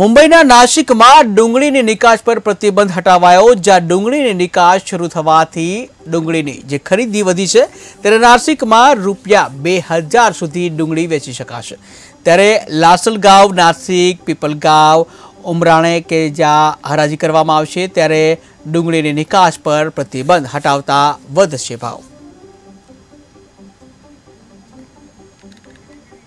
મુંબઈના નાસિક માર્ગ ડુંગળીની નિકાસ પર પ્રતિબંધ હટાવાયો જા ડુંગળીની નિકાસ શરૂ થવાથી ડુંગળીની જે ખરીદી વધે છે તે નાસિક મા રૂપિયા 2000 સુધી ડુંગળી વેચી શકાશે ત્યારે લાસળગાવ નાસિક પીપલગાવ ઉમરાણે કે જા હરાજી કરવામાં આવશે ત્યારે ડુંગળીની નિકાસ પર પ્રતિબંધ હટાવતા વધશે ભાવ